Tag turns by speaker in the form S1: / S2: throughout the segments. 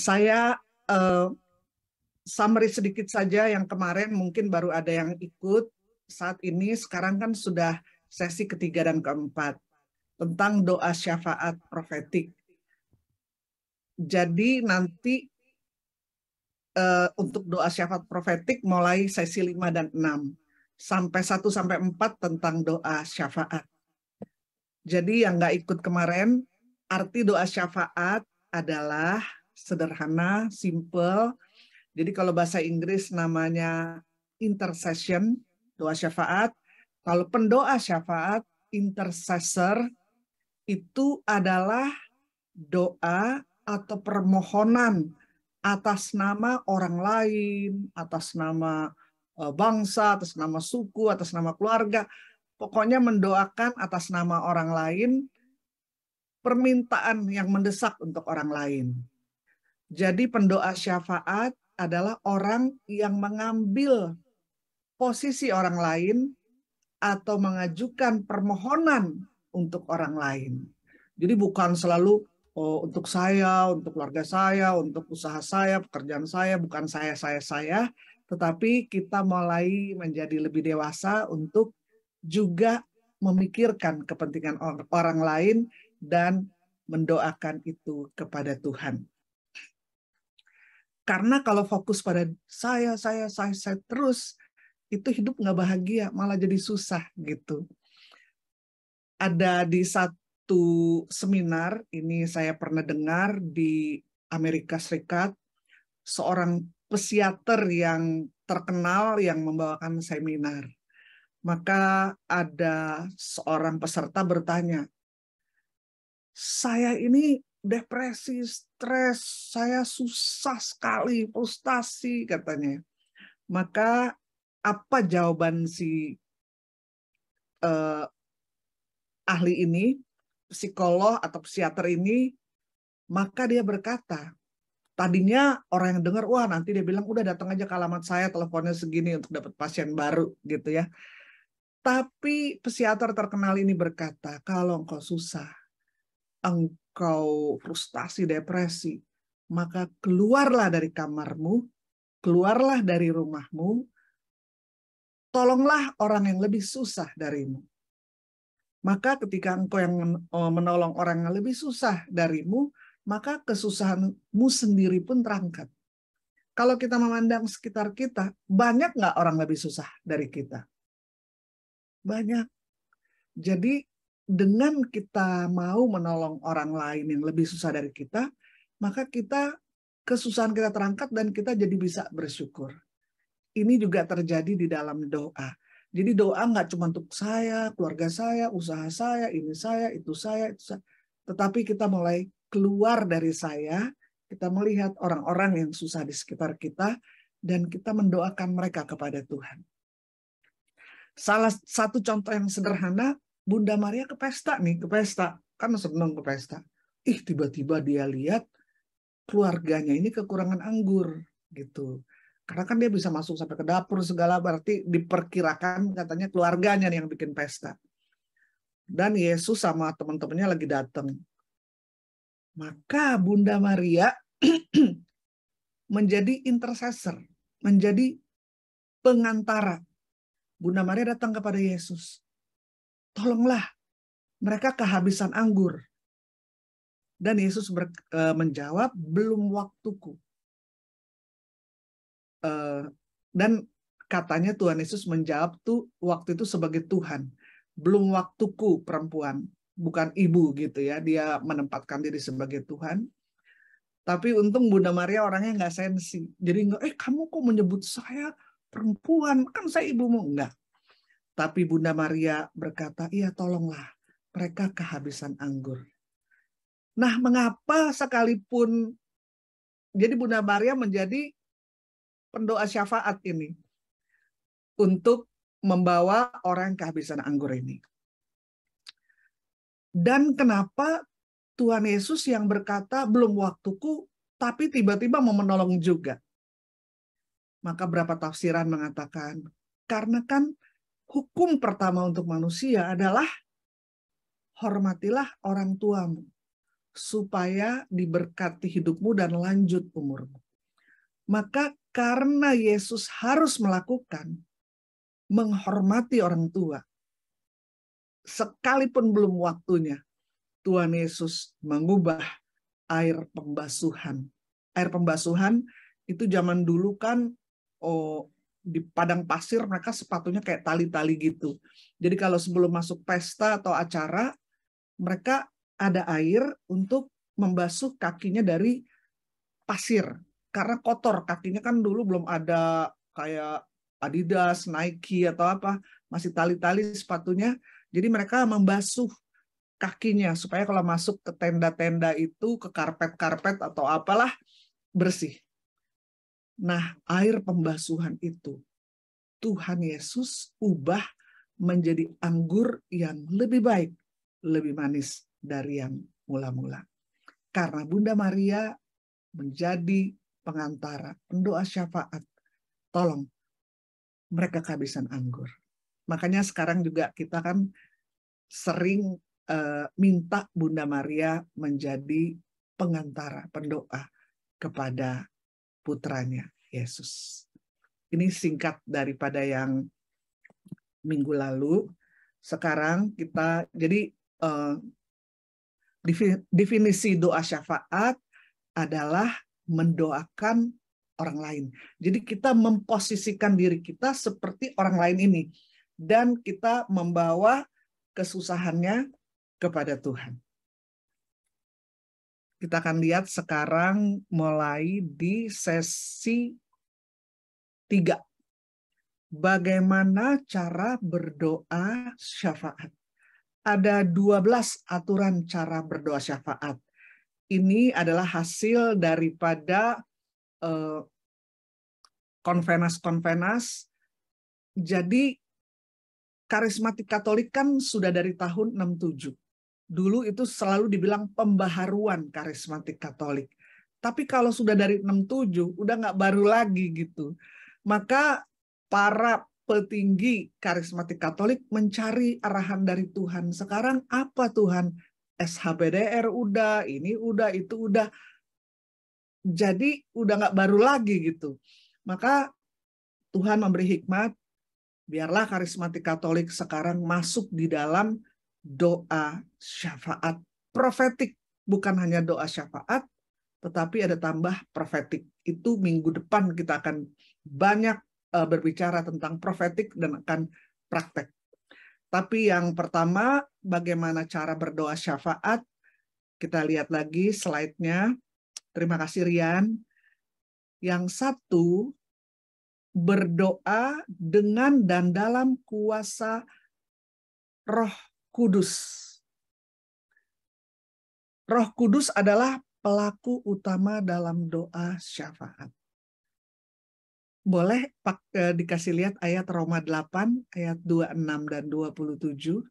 S1: saya
S2: uh, summary sedikit saja yang kemarin mungkin baru ada yang ikut saat ini sekarang kan sudah sesi ketiga dan keempat tentang doa syafaat profetik. Jadi nanti uh, untuk doa syafaat profetik mulai sesi 5 dan 6 sampai 1 sampai 4 tentang doa syafaat. Jadi yang nggak ikut kemarin, arti doa syafaat adalah sederhana, simple. Jadi kalau bahasa Inggris namanya intercession, doa syafaat. Kalau pendoa syafaat, intercessor itu adalah doa atau permohonan atas nama orang lain, atas nama e, bangsa, atas nama suku, atas nama keluarga. Pokoknya mendoakan atas nama orang lain permintaan yang mendesak untuk orang lain. Jadi pendoa syafaat adalah orang yang mengambil posisi orang lain atau mengajukan permohonan untuk orang lain. Jadi bukan selalu oh, untuk saya, untuk keluarga saya, untuk usaha saya, pekerjaan saya, bukan saya, saya, saya, tetapi kita mulai menjadi lebih dewasa untuk juga memikirkan kepentingan orang lain dan mendoakan itu kepada Tuhan. Karena kalau fokus pada saya, saya, saya, saya terus, itu hidup nggak bahagia, malah jadi susah gitu. Ada di satu seminar, ini saya pernah dengar di Amerika Serikat, seorang psikiater yang terkenal yang membawakan seminar. Maka ada seorang peserta bertanya, saya ini depresi, stres, saya susah sekali, frustasi katanya. Maka apa jawaban si uh, ahli ini, psikolog atau psikiater ini? Maka dia berkata, tadinya orang yang dengar, wah nanti dia bilang udah datang aja ke alamat saya, teleponnya segini untuk dapat pasien baru gitu ya. Tapi psikiater terkenal ini berkata, kalau engkau susah, engkau kau frustasi, depresi, maka keluarlah dari kamarmu, keluarlah dari rumahmu, tolonglah orang yang lebih susah darimu. Maka ketika engkau yang e, menolong orang yang lebih susah darimu, maka kesusahanmu sendiri pun terangkat. Kalau kita memandang sekitar kita, banyak nggak orang lebih susah dari kita? Banyak. Jadi dengan kita mau menolong orang lain yang lebih susah dari kita, maka kita kesusahan kita terangkat dan kita jadi bisa bersyukur. Ini juga terjadi di dalam doa. Jadi doa nggak cuma untuk saya, keluarga saya, usaha saya, ini saya, itu saya, itu saya. Tetapi kita mulai keluar dari saya, kita melihat orang-orang yang susah di sekitar kita, dan kita mendoakan mereka kepada Tuhan. Salah satu contoh yang sederhana, Bunda Maria ke pesta nih, ke pesta. Kan seneng ke pesta. Ih, tiba-tiba dia lihat keluarganya ini kekurangan anggur gitu. Karena kan dia bisa masuk sampai ke dapur segala berarti diperkirakan katanya keluarganya yang bikin pesta. Dan Yesus sama teman-temannya lagi datang. Maka Bunda Maria menjadi intercessor, menjadi pengantara. Bunda Maria datang kepada Yesus tolonglah mereka kehabisan anggur. Dan Yesus ber, e, menjawab, belum waktuku. E, dan katanya Tuhan Yesus menjawab tuh waktu itu sebagai Tuhan. Belum waktuku perempuan, bukan ibu gitu ya. Dia menempatkan diri sebagai Tuhan. Tapi untung Bunda Maria orangnya nggak sensi. Jadi nggak, eh kamu kok menyebut saya perempuan? Kan saya ibumu. enggak tapi Bunda Maria berkata, "Iya, tolonglah, mereka kehabisan anggur." Nah, mengapa sekalipun jadi Bunda Maria menjadi pendoa syafaat ini untuk membawa orang kehabisan anggur ini? Dan kenapa Tuhan Yesus yang berkata, "Belum waktuku, tapi tiba-tiba mau menolong juga?" Maka berapa tafsiran mengatakan, karena kan hukum pertama untuk manusia adalah hormatilah orang tuamu supaya diberkati hidupmu dan lanjut umurmu. Maka karena Yesus harus melakukan menghormati orang tua, sekalipun belum waktunya, Tuhan Yesus mengubah air pembasuhan. Air pembasuhan itu zaman dulu kan oh, di padang pasir mereka sepatunya kayak tali-tali gitu. Jadi kalau sebelum masuk pesta atau acara, mereka ada air untuk membasuh kakinya dari pasir. Karena kotor, kakinya kan dulu belum ada kayak Adidas, Nike atau apa, masih tali-tali sepatunya. Jadi mereka membasuh kakinya supaya kalau masuk ke tenda-tenda itu, ke karpet-karpet atau apalah bersih. Nah, air pembasuhan itu Tuhan Yesus ubah menjadi anggur yang lebih baik, lebih manis dari yang mula-mula. Karena Bunda Maria menjadi pengantara, pendoa syafaat. Tolong, mereka kehabisan anggur. Makanya sekarang juga kita kan sering uh, minta Bunda Maria menjadi pengantara, pendoa kepada putranya Yesus. Ini singkat daripada yang minggu lalu. Sekarang kita jadi uh, definisi doa syafaat adalah mendoakan orang lain. Jadi kita memposisikan diri kita seperti orang lain ini dan kita membawa kesusahannya kepada Tuhan. Kita akan lihat sekarang mulai di sesi tiga Bagaimana cara berdoa syafaat? Ada 12 aturan cara berdoa syafaat. Ini adalah hasil daripada konvenas eh, konvenas-konvenas. Jadi karismatik Katolik kan sudah dari tahun 67 dulu itu selalu dibilang pembaharuan karismatik Katolik. Tapi kalau sudah dari 67 udah nggak baru lagi gitu. Maka para petinggi karismatik Katolik mencari arahan dari Tuhan. Sekarang apa Tuhan? SHBDR udah, ini udah, itu udah. Jadi udah nggak baru lagi gitu. Maka Tuhan memberi hikmat, biarlah karismatik Katolik sekarang masuk di dalam doa syafaat profetik. Bukan hanya doa syafaat, tetapi ada tambah profetik. Itu minggu depan kita akan banyak eh, berbicara tentang profetik dan akan praktek. Tapi yang pertama, bagaimana cara berdoa syafaat? Kita lihat lagi slide-nya. Terima kasih Rian. Yang satu, berdoa dengan dan dalam kuasa roh Kudus. Roh Kudus adalah pelaku utama dalam doa syafaat. Boleh pak, eh, dikasih lihat ayat Roma 8 ayat 26 dan 27.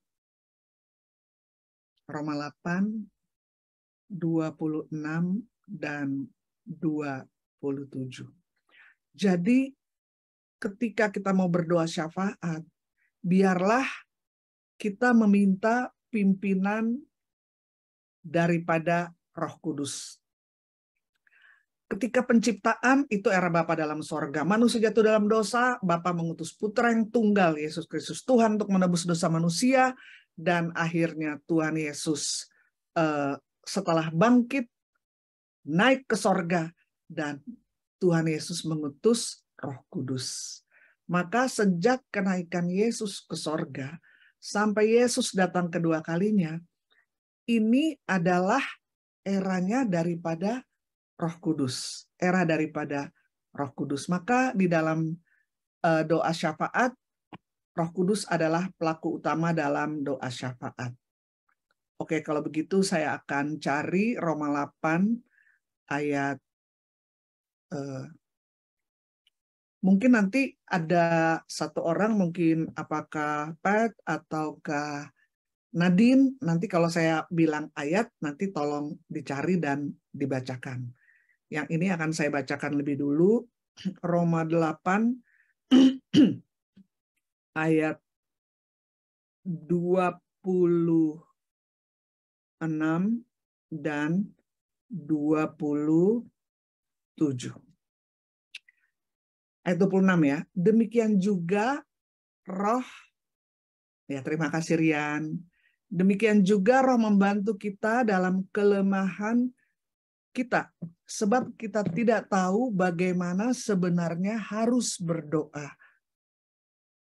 S2: Roma 8 26 dan 27. Jadi ketika kita mau berdoa syafaat, biarlah kita meminta pimpinan daripada Roh Kudus. Ketika penciptaan itu era Bapa dalam sorga, manusia jatuh dalam dosa, Bapa mengutus Putra yang tunggal Yesus Kristus Tuhan untuk menebus dosa manusia, dan akhirnya Tuhan Yesus eh, setelah bangkit naik ke sorga dan Tuhan Yesus mengutus Roh Kudus. Maka sejak kenaikan Yesus ke sorga, sampai Yesus datang kedua kalinya, ini adalah eranya daripada Roh Kudus, era daripada Roh Kudus. Maka di dalam eh, doa syafaat, Roh Kudus adalah pelaku utama dalam doa syafaat. Oke, kalau begitu saya akan cari Roma 8 ayat eh, mungkin nanti ada satu orang mungkin apakah Pat ataukah Nadine nanti kalau saya bilang ayat nanti tolong dicari dan dibacakan. Yang ini akan saya bacakan lebih dulu Roma 8 ayat 26 dan 27 ayat 26 ya. Demikian juga roh ya terima kasih Rian. Demikian juga roh membantu kita dalam kelemahan kita sebab kita tidak tahu bagaimana sebenarnya harus berdoa.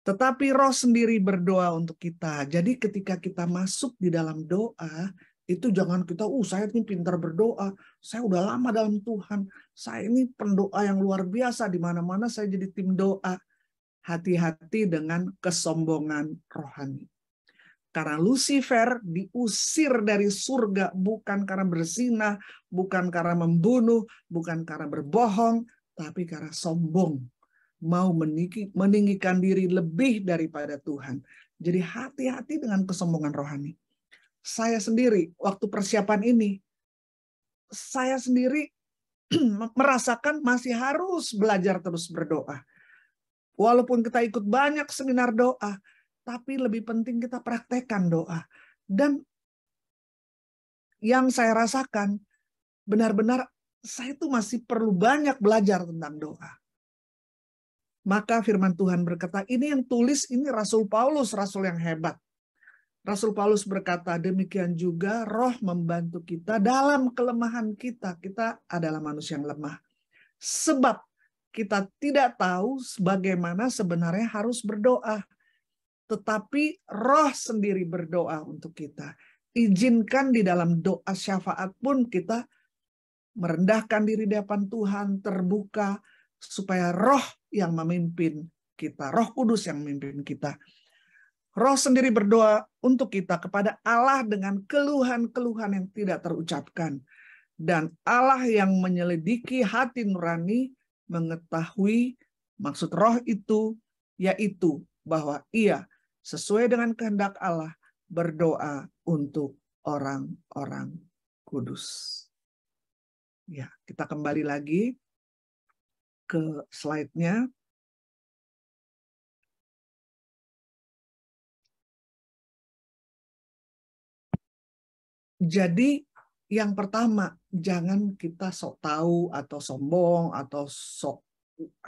S2: Tetapi roh sendiri berdoa untuk kita. Jadi ketika kita masuk di dalam doa, itu jangan kita, uh saya ini pintar berdoa, saya udah lama dalam Tuhan, saya ini pendoa yang luar biasa, di mana-mana saya jadi tim doa. Hati-hati dengan kesombongan rohani. Karena Lucifer diusir dari surga bukan karena bersinah, bukan karena membunuh, bukan karena berbohong, tapi karena sombong. Mau meninggikan diri lebih daripada Tuhan. Jadi hati-hati dengan kesombongan rohani saya sendiri waktu persiapan ini saya sendiri merasakan masih harus belajar terus berdoa. Walaupun kita ikut banyak seminar doa, tapi lebih penting kita praktekkan doa. Dan yang saya rasakan benar-benar saya itu masih perlu banyak belajar tentang doa. Maka firman Tuhan berkata, ini yang tulis ini Rasul Paulus, Rasul yang hebat. Rasul Paulus berkata, demikian juga roh membantu kita dalam kelemahan kita. Kita adalah manusia yang lemah. Sebab kita tidak tahu bagaimana sebenarnya harus berdoa. Tetapi roh sendiri berdoa untuk kita. Izinkan di dalam doa syafaat pun kita merendahkan diri di depan Tuhan, terbuka, supaya roh yang memimpin kita, roh kudus yang memimpin kita Roh sendiri berdoa untuk kita kepada Allah dengan keluhan-keluhan yang tidak terucapkan. Dan Allah yang menyelidiki hati nurani mengetahui maksud roh itu, yaitu bahwa ia sesuai dengan kehendak Allah berdoa untuk orang-orang kudus. Ya, kita kembali lagi
S1: ke slide-nya. Jadi
S2: yang pertama, jangan kita sok tahu atau sombong atau sok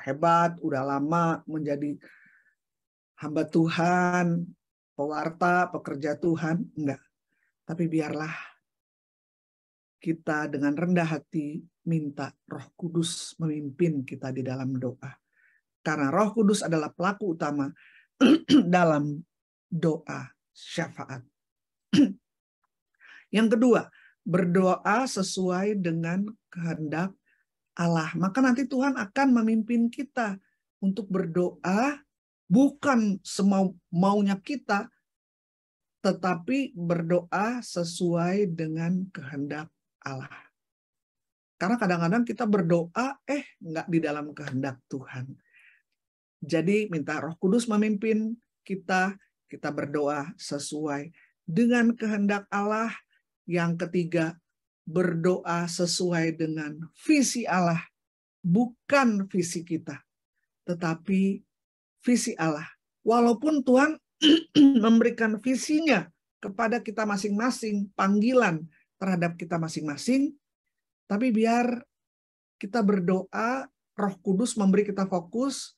S2: hebat, udah lama menjadi hamba Tuhan, pewarta, pekerja Tuhan, enggak. Tapi biarlah kita dengan rendah hati minta Roh Kudus memimpin kita di dalam doa. Karena Roh Kudus adalah pelaku utama dalam doa syafaat. Yang kedua, berdoa sesuai dengan kehendak Allah. Maka nanti Tuhan akan memimpin kita untuk berdoa bukan semau maunya kita, tetapi berdoa sesuai dengan kehendak Allah. Karena kadang-kadang kita berdoa, eh nggak di dalam kehendak Tuhan. Jadi minta roh kudus memimpin kita, kita berdoa sesuai dengan kehendak Allah, yang ketiga, berdoa sesuai dengan visi Allah, bukan visi kita, tetapi visi Allah. Walaupun Tuhan memberikan visinya kepada kita masing-masing, panggilan terhadap kita masing-masing, tapi biar kita berdoa, Roh Kudus memberi kita fokus,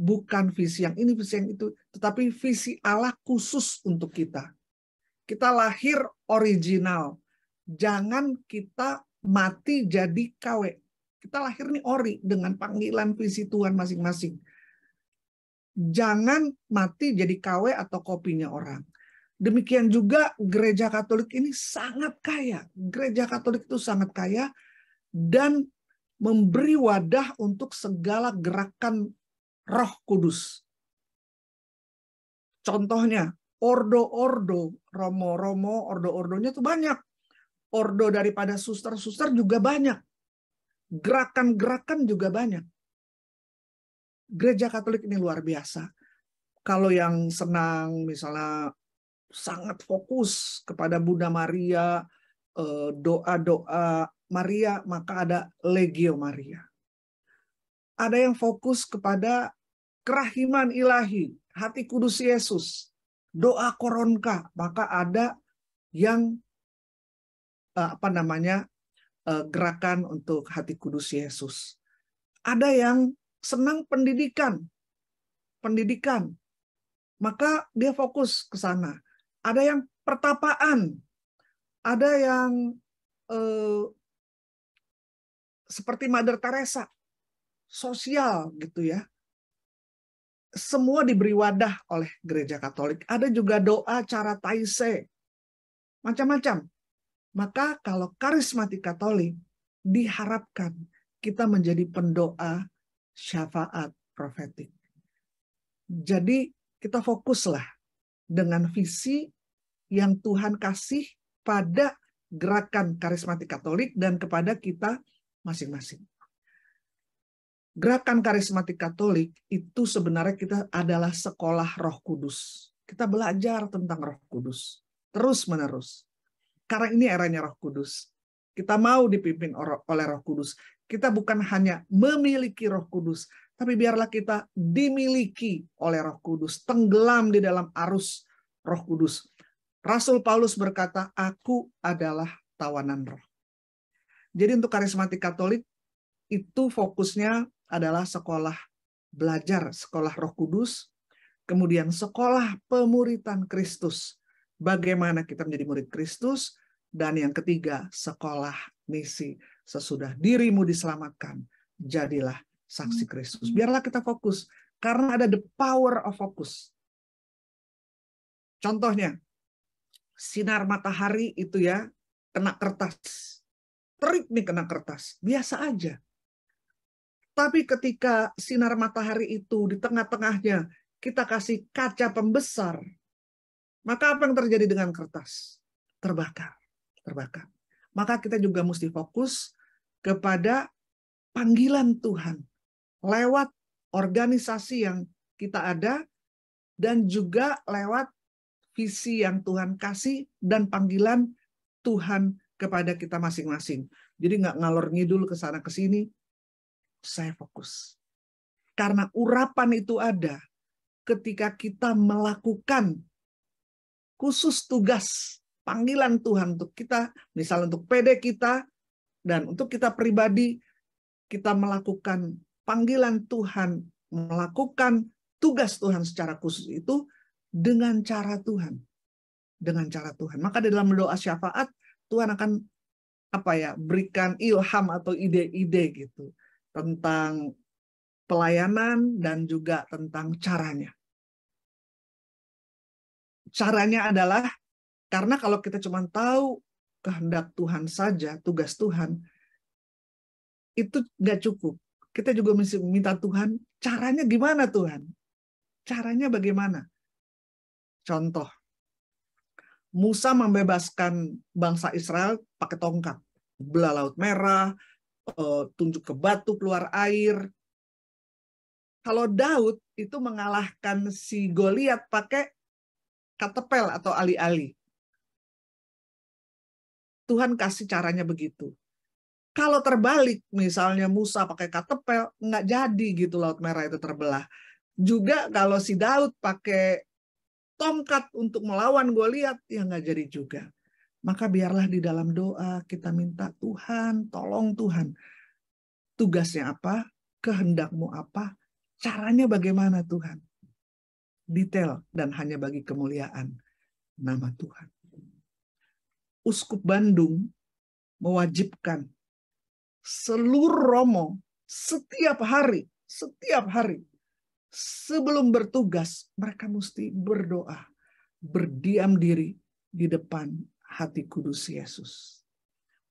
S2: bukan visi yang ini, visi yang itu, tetapi visi Allah khusus untuk kita. Kita lahir original. Jangan kita mati jadi KW. Kita lahir nih ori dengan panggilan visi Tuhan masing-masing. Jangan mati jadi KW atau kopinya orang. Demikian juga gereja Katolik ini sangat kaya. Gereja Katolik itu sangat kaya dan memberi wadah untuk segala gerakan Roh Kudus. Contohnya, ordo-ordo, romo-romo, ordo-ordonya tuh banyak. Ordo daripada suster-suster juga banyak. Gerakan-gerakan juga banyak. Gereja Katolik ini luar biasa. Kalau yang senang misalnya sangat fokus kepada Bunda Maria, eh, doa-doa Maria, maka ada Legio Maria. Ada yang fokus kepada kerahiman ilahi, hati kudus Yesus doa koronka maka ada yang eh, apa namanya eh, gerakan untuk hati kudus Yesus ada yang senang pendidikan pendidikan maka dia fokus ke sana ada yang pertapaan ada yang eh, seperti Mother Teresa sosial gitu ya semua diberi wadah oleh gereja Katolik. Ada juga doa cara taise. Macam-macam. Maka kalau karismatik Katolik diharapkan kita menjadi pendoa syafaat profetik. Jadi kita fokuslah dengan visi yang Tuhan kasih pada gerakan karismatik Katolik dan kepada kita masing-masing gerakan karismatik Katolik itu sebenarnya kita adalah sekolah Roh Kudus. Kita belajar tentang Roh Kudus terus-menerus. Karena ini eranya Roh Kudus. Kita mau dipimpin oleh Roh Kudus. Kita bukan hanya memiliki Roh Kudus, tapi biarlah kita dimiliki oleh Roh Kudus, tenggelam di dalam arus Roh Kudus. Rasul Paulus berkata, "Aku adalah tawanan Roh." Jadi untuk karismatik Katolik itu fokusnya adalah sekolah belajar, sekolah Roh Kudus, kemudian sekolah pemuritan Kristus. Bagaimana kita menjadi murid Kristus, dan yang ketiga, sekolah misi. Sesudah dirimu diselamatkan, jadilah saksi Kristus. Biarlah kita fokus, karena ada the power of focus. Contohnya, sinar matahari itu ya, kena kertas. Terik nih kena kertas. Biasa aja. Tapi ketika sinar matahari itu di tengah-tengahnya kita kasih kaca pembesar, maka apa yang terjadi dengan kertas? Terbakar, terbakar. Maka kita juga mesti fokus kepada panggilan Tuhan lewat organisasi yang kita ada dan juga lewat visi yang Tuhan kasih dan panggilan Tuhan kepada kita masing-masing. Jadi nggak ngalor ngidul ke sana ke sini, saya fokus. Karena urapan itu ada ketika kita melakukan khusus tugas panggilan Tuhan untuk kita, misal untuk PD kita, dan untuk kita pribadi, kita melakukan panggilan Tuhan, melakukan tugas Tuhan secara khusus itu dengan cara Tuhan. Dengan cara Tuhan. Maka di dalam doa syafaat, Tuhan akan apa ya berikan ilham atau ide-ide gitu tentang pelayanan dan juga tentang caranya. Caranya adalah karena kalau kita cuma tahu kehendak Tuhan saja, tugas Tuhan, itu nggak cukup. Kita juga mesti minta Tuhan, caranya gimana Tuhan? Caranya bagaimana? Contoh, Musa membebaskan bangsa Israel pakai tongkat, belah laut merah, Eh, tunjuk ke batu keluar air. Kalau Daud itu mengalahkan si Goliat pakai katepel atau ali-ali. Tuhan kasih caranya begitu. Kalau terbalik, misalnya Musa pakai katepel, nggak jadi gitu Laut Merah itu terbelah. Juga kalau si Daud pakai tongkat untuk melawan Goliat, ya nggak jadi juga. Maka biarlah di dalam doa kita minta Tuhan, tolong Tuhan. Tugasnya apa? Kehendakmu apa? Caranya bagaimana Tuhan? Detail dan hanya bagi kemuliaan nama Tuhan. Uskup Bandung mewajibkan seluruh romo setiap hari, setiap hari sebelum bertugas mereka mesti berdoa, berdiam diri di depan hati kudus Yesus.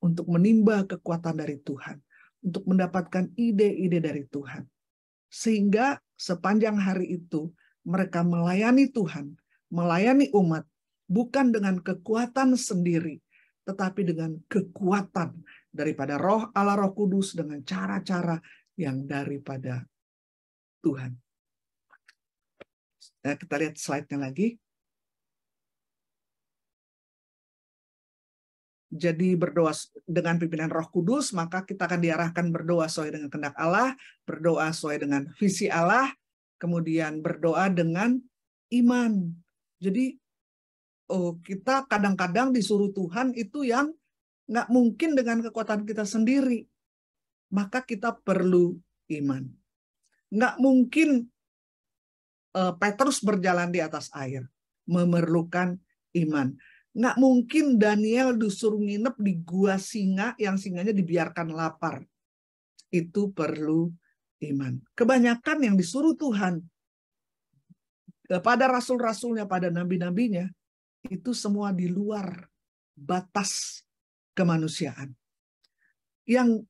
S2: Untuk menimba kekuatan dari Tuhan. Untuk mendapatkan ide-ide dari Tuhan. Sehingga sepanjang hari itu mereka melayani Tuhan, melayani umat, bukan dengan kekuatan sendiri, tetapi dengan kekuatan daripada roh Allah roh kudus dengan cara-cara yang daripada Tuhan. Nah, kita lihat slide-nya lagi. jadi berdoa dengan pimpinan Roh Kudus, maka kita akan diarahkan berdoa sesuai dengan kehendak Allah, berdoa sesuai dengan visi Allah, kemudian berdoa dengan iman. Jadi oh, kita kadang-kadang disuruh Tuhan itu yang nggak mungkin dengan kekuatan kita sendiri, maka kita perlu iman. Nggak mungkin eh, Petrus berjalan di atas air, memerlukan iman nggak mungkin Daniel disuruh nginep di gua singa yang singanya dibiarkan lapar. Itu perlu iman. Kebanyakan yang disuruh Tuhan eh, pada rasul-rasulnya, pada nabi-nabinya, itu semua di luar batas kemanusiaan. Yang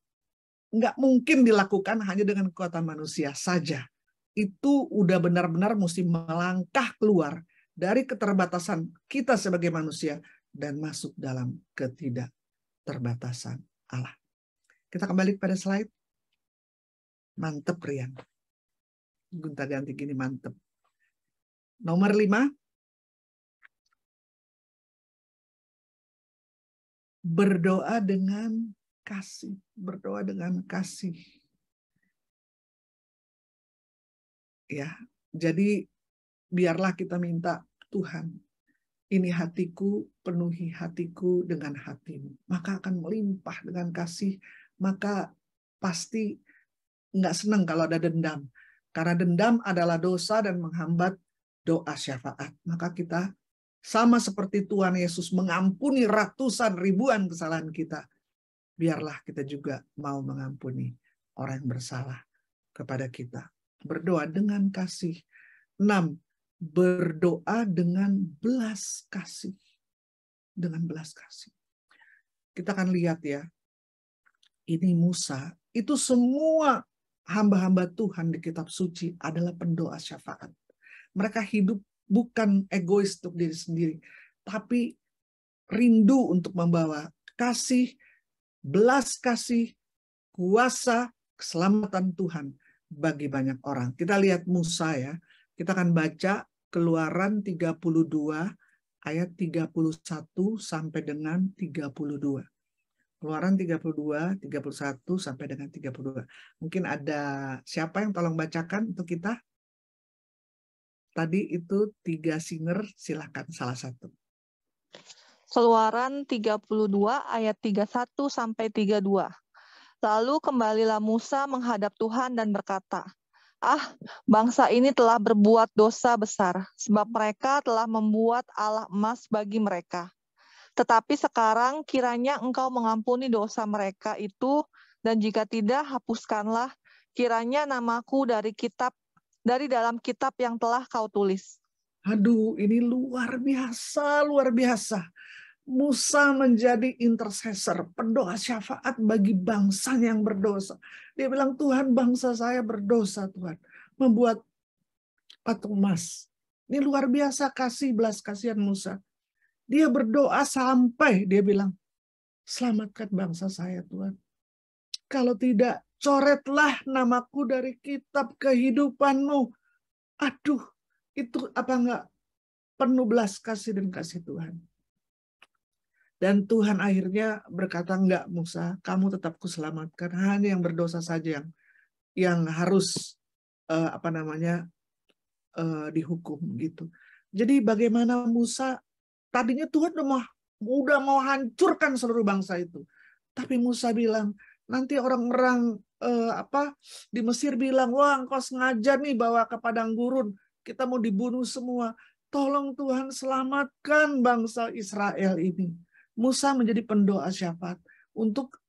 S2: nggak mungkin dilakukan hanya dengan kekuatan manusia saja. Itu udah benar-benar mesti melangkah keluar dari keterbatasan kita sebagai manusia dan masuk dalam ketidakterbatasan Allah. Kita kembali pada slide. Mantep Rian. Gunta ganti gini mantep. Nomor lima.
S1: Berdoa
S2: dengan kasih. Berdoa dengan kasih. Ya, jadi biarlah kita minta Tuhan, ini hatiku, penuhi hatiku dengan hatimu. Maka akan melimpah dengan kasih, maka pasti nggak senang kalau ada dendam. Karena dendam adalah dosa dan menghambat doa syafaat. Maka kita sama seperti Tuhan Yesus mengampuni ratusan ribuan kesalahan kita. Biarlah kita juga mau mengampuni orang yang bersalah kepada kita. Berdoa dengan kasih. 6 berdoa dengan belas kasih. Dengan belas kasih. Kita akan lihat ya. Ini Musa, itu semua hamba-hamba Tuhan di kitab suci adalah pendoa syafaat. Mereka hidup bukan egois untuk diri sendiri, tapi rindu untuk membawa kasih, belas kasih, kuasa, keselamatan Tuhan bagi banyak orang. Kita lihat Musa ya. Kita akan baca Keluaran 32 ayat 31 sampai dengan 32. Keluaran 32, 31 sampai dengan 32. Mungkin ada siapa yang tolong bacakan untuk kita? Tadi itu tiga singer, silahkan salah satu.
S3: Keluaran 32 ayat 31 sampai 32. Lalu kembalilah Musa menghadap Tuhan dan berkata, ah bangsa ini telah berbuat dosa besar sebab mereka telah membuat Allah emas bagi mereka. Tetapi sekarang kiranya engkau mengampuni dosa mereka itu dan jika tidak hapuskanlah kiranya namaku dari kitab dari dalam kitab yang telah kau tulis. Aduh, ini luar biasa, luar biasa. Musa menjadi intercessor,
S2: pendoa syafaat bagi bangsa yang berdosa. Dia bilang, Tuhan bangsa saya berdosa Tuhan. Membuat patung emas. Ini luar biasa kasih belas kasihan Musa. Dia berdoa sampai dia bilang, selamatkan bangsa saya Tuhan. Kalau tidak, coretlah namaku dari kitab kehidupanmu. Aduh, itu apa enggak penuh belas kasih dan kasih Tuhan dan Tuhan akhirnya berkata, enggak Musa, kamu tetap kuselamatkan. Hanya yang berdosa saja yang yang harus uh, apa namanya uh, dihukum gitu. Jadi bagaimana Musa tadinya Tuhan udah mau, udah mau hancurkan seluruh bangsa itu, tapi Musa bilang nanti orang-orang uh, eh, apa di Mesir bilang wah engkau sengaja nih bawa ke padang gurun kita mau dibunuh semua. Tolong Tuhan selamatkan bangsa Israel ini Musa menjadi pendoa syafaat untuk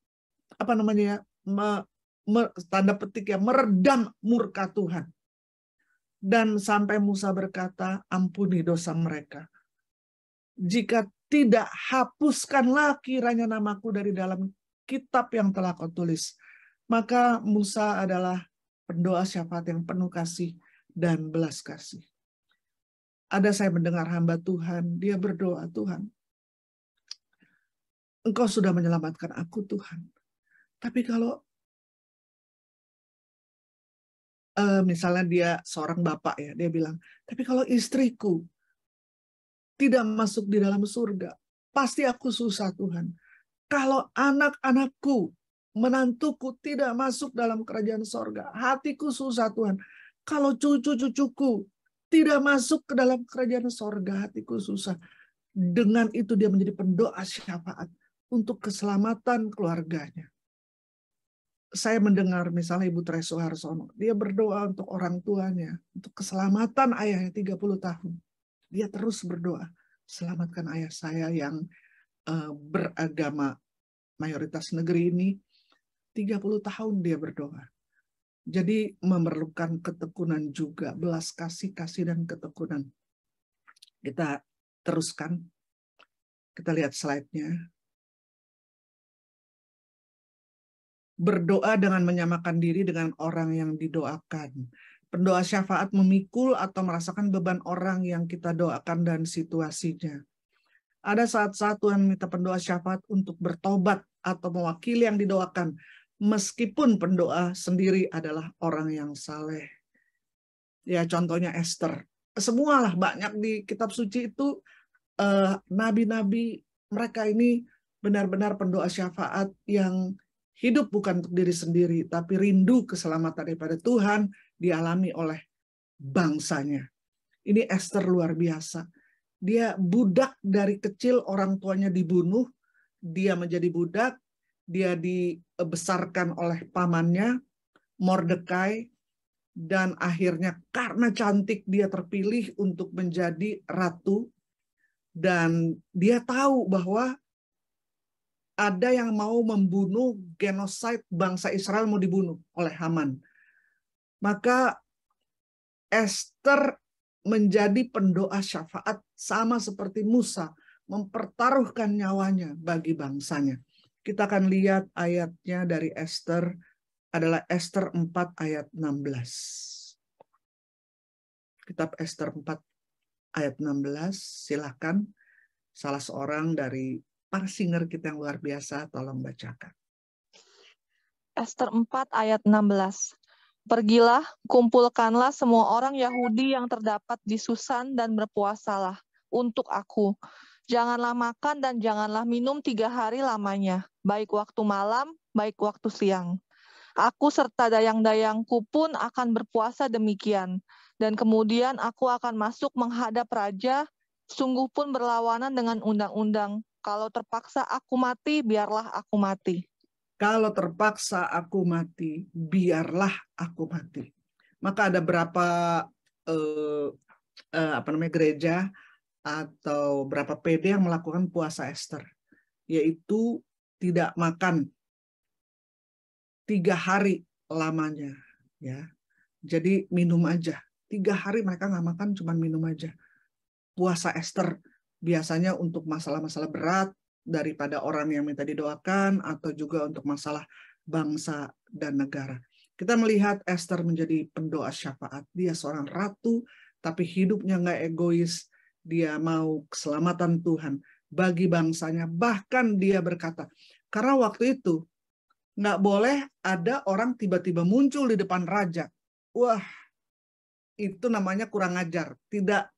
S2: apa namanya ya, me, me, tanda petik ya meredam murka Tuhan. Dan sampai Musa berkata, ampuni dosa mereka. Jika tidak hapuskanlah kiranya namaku dari dalam kitab yang telah kau tulis. Maka Musa adalah pendoa syafaat yang penuh kasih dan belas kasih. Ada saya mendengar hamba Tuhan, dia berdoa, Tuhan, Engkau sudah menyelamatkan
S1: aku Tuhan. Tapi kalau
S2: uh, misalnya dia seorang bapak ya, dia bilang, tapi kalau istriku tidak masuk di dalam surga, pasti aku susah Tuhan. Kalau anak-anakku, menantuku tidak masuk dalam kerajaan surga, hatiku susah Tuhan. Kalau cucu-cucuku tidak masuk ke dalam kerajaan surga, hatiku susah. Dengan itu dia menjadi pendoa syafaat untuk keselamatan keluarganya. Saya mendengar misalnya Ibu Tresu Harsono, dia berdoa untuk orang tuanya, untuk keselamatan ayahnya 30 tahun. Dia terus berdoa, selamatkan ayah saya yang eh, beragama mayoritas negeri ini. 30 tahun dia berdoa. Jadi memerlukan ketekunan juga, belas kasih, kasih dan ketekunan. Kita teruskan. Kita lihat slide-nya. berdoa dengan menyamakan diri dengan orang yang didoakan. Pendoa syafaat memikul atau merasakan beban orang yang kita doakan dan situasinya. Ada saat-saat Tuhan minta pendoa syafaat untuk bertobat atau mewakili yang didoakan, meskipun pendoa sendiri adalah orang yang saleh. Ya, contohnya Esther. Semualah banyak di kitab suci itu eh, nabi-nabi eh, mereka ini benar-benar pendoa syafaat yang hidup bukan untuk diri sendiri, tapi rindu keselamatan daripada Tuhan dialami oleh bangsanya. Ini Esther luar biasa. Dia budak dari kecil orang tuanya dibunuh, dia menjadi budak, dia dibesarkan oleh pamannya, Mordekai, dan akhirnya karena cantik dia terpilih untuk menjadi ratu dan dia tahu bahwa ada yang mau membunuh genosida bangsa Israel mau dibunuh oleh Haman. Maka Esther menjadi pendoa syafaat sama seperti Musa mempertaruhkan nyawanya bagi bangsanya. Kita akan lihat ayatnya dari Esther adalah Esther 4 ayat 16. Kitab Esther 4 ayat 16, silakan salah seorang dari para singer kita yang luar biasa, tolong bacakan.
S3: Esther 4 ayat 16. Pergilah, kumpulkanlah semua orang Yahudi yang terdapat di Susan dan berpuasalah untuk aku. Janganlah makan dan janganlah minum tiga hari lamanya, baik waktu malam, baik waktu siang. Aku serta dayang-dayangku pun akan berpuasa demikian. Dan kemudian aku akan masuk menghadap raja, sungguh pun berlawanan dengan undang-undang kalau terpaksa aku mati, biarlah aku mati.
S2: Kalau terpaksa aku mati, biarlah aku mati. Maka ada berapa eh, uh, apa namanya gereja atau berapa PD yang melakukan puasa Esther, yaitu tidak makan tiga hari lamanya, ya. Jadi minum aja. Tiga hari mereka nggak makan, cuma minum aja. Puasa Esther biasanya untuk masalah-masalah berat daripada orang yang minta didoakan atau juga untuk masalah bangsa dan negara. Kita melihat Esther menjadi pendoa syafaat. Dia seorang ratu, tapi hidupnya nggak egois. Dia mau keselamatan Tuhan bagi bangsanya. Bahkan dia berkata, karena waktu itu nggak boleh ada orang tiba-tiba muncul di depan raja. Wah, itu namanya kurang ajar. Tidak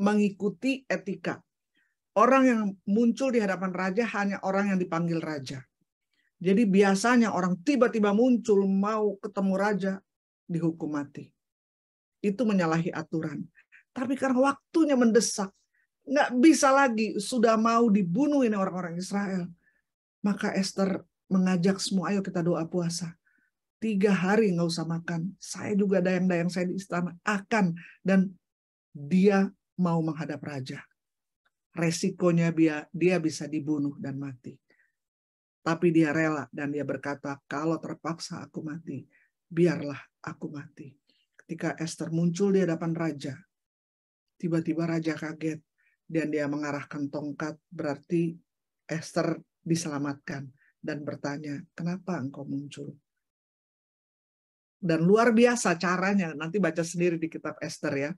S2: mengikuti etika. Orang yang muncul di hadapan raja hanya orang yang dipanggil raja. Jadi biasanya orang tiba-tiba muncul mau ketemu raja dihukum mati. Itu menyalahi aturan. Tapi karena waktunya mendesak, nggak bisa lagi sudah mau dibunuh ini orang-orang Israel. Maka Esther mengajak semua, ayo kita doa puasa. Tiga hari nggak usah makan. Saya juga dayang-dayang saya di istana akan dan dia mau menghadap raja. Resikonya dia, dia bisa dibunuh dan mati. Tapi dia rela dan dia berkata, kalau terpaksa aku mati, biarlah aku mati. Ketika Esther muncul di hadapan raja, tiba-tiba raja kaget dan dia mengarahkan tongkat, berarti Esther diselamatkan dan bertanya, kenapa engkau muncul? Dan luar biasa caranya, nanti baca sendiri di kitab Esther ya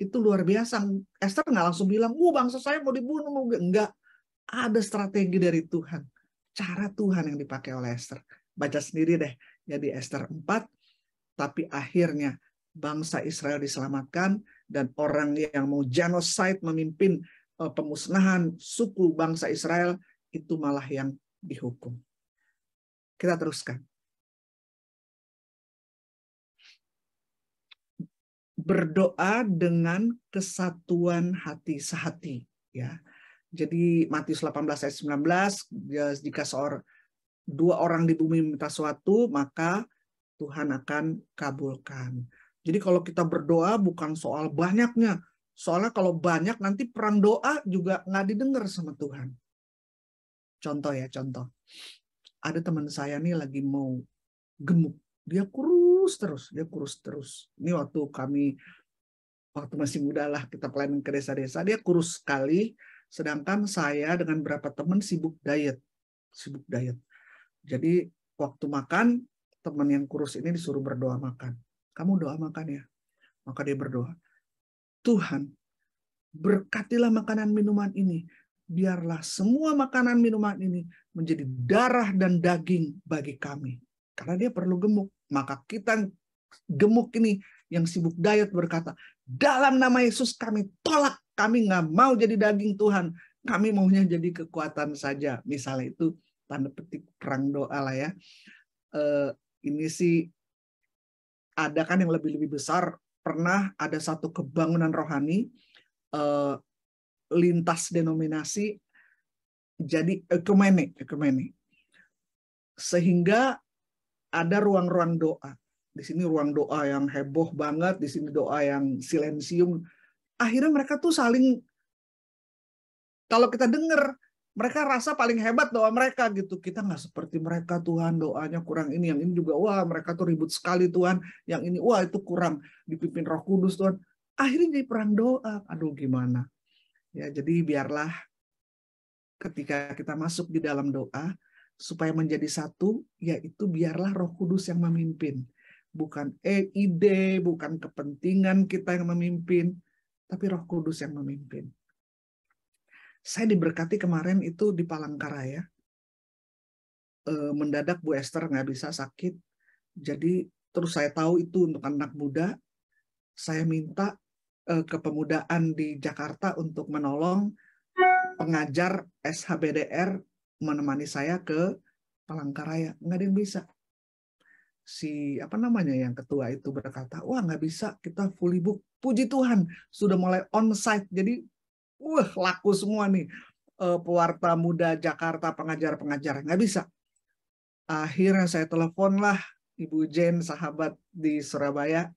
S2: itu luar biasa. Esther nggak langsung bilang, "Wah, bangsa saya mau dibunuh." Mau... Enggak. Ada strategi dari Tuhan. Cara Tuhan yang dipakai oleh Esther. Baca sendiri deh. Jadi ya, Esther 4, tapi akhirnya bangsa Israel diselamatkan dan orang yang mau genocide memimpin eh, pemusnahan suku bangsa Israel itu malah yang dihukum. Kita teruskan. berdoa dengan kesatuan hati sehati ya. Jadi Matius 18 ayat 19 ya, jika seorang dua orang di bumi minta sesuatu maka Tuhan akan kabulkan. Jadi kalau kita berdoa bukan soal banyaknya, soalnya kalau banyak nanti perang doa juga nggak didengar sama Tuhan. Contoh ya contoh, ada teman saya nih lagi mau gemuk, dia kurus kurus terus, dia kurus terus. Ini waktu kami waktu masih muda lah kita planning ke desa-desa, dia kurus sekali. Sedangkan saya dengan berapa teman sibuk diet, sibuk diet. Jadi waktu makan teman yang kurus ini disuruh berdoa makan. Kamu doa makan ya. Maka dia berdoa. Tuhan, berkatilah makanan minuman ini. Biarlah semua makanan minuman ini menjadi darah dan daging bagi kami. Karena dia perlu gemuk. Maka kita gemuk ini yang sibuk diet berkata, dalam nama Yesus kami tolak, kami nggak mau jadi daging Tuhan, kami maunya jadi kekuatan saja. Misalnya itu tanda petik perang doa lah ya. E, ini sih ada kan yang lebih-lebih besar. Pernah ada satu kebangunan rohani e, lintas denominasi jadi ekumenik ekumenik Sehingga ada ruang-ruang doa. Di sini ruang doa yang heboh banget, di sini doa yang silensium. Akhirnya mereka tuh saling kalau kita dengar mereka rasa paling hebat doa mereka gitu. Kita nggak seperti mereka Tuhan doanya kurang ini, yang ini juga wah mereka tuh ribut sekali Tuhan, yang ini wah itu kurang dipimpin Roh Kudus Tuhan. Akhirnya jadi perang doa. Aduh gimana? Ya jadi biarlah ketika kita masuk di dalam doa, supaya menjadi satu, yaitu biarlah Roh Kudus yang memimpin. Bukan EID, bukan kepentingan kita yang memimpin, tapi Roh Kudus yang memimpin. Saya diberkati kemarin itu di Palangkaraya. Eh, mendadak Bu Esther nggak bisa sakit, jadi terus saya tahu itu untuk anak muda. Saya minta e, kepemudaan di Jakarta untuk menolong pengajar SHBDR menemani saya ke Palangkaraya. Nggak ada yang bisa. Si apa namanya yang ketua itu berkata, wah nggak bisa, kita fully book. Puji Tuhan, sudah mulai on site. Jadi, wah laku semua nih. Eh, pewarta muda Jakarta, pengajar-pengajar. Nggak bisa. Akhirnya saya teleponlah Ibu Jen, sahabat di Surabaya,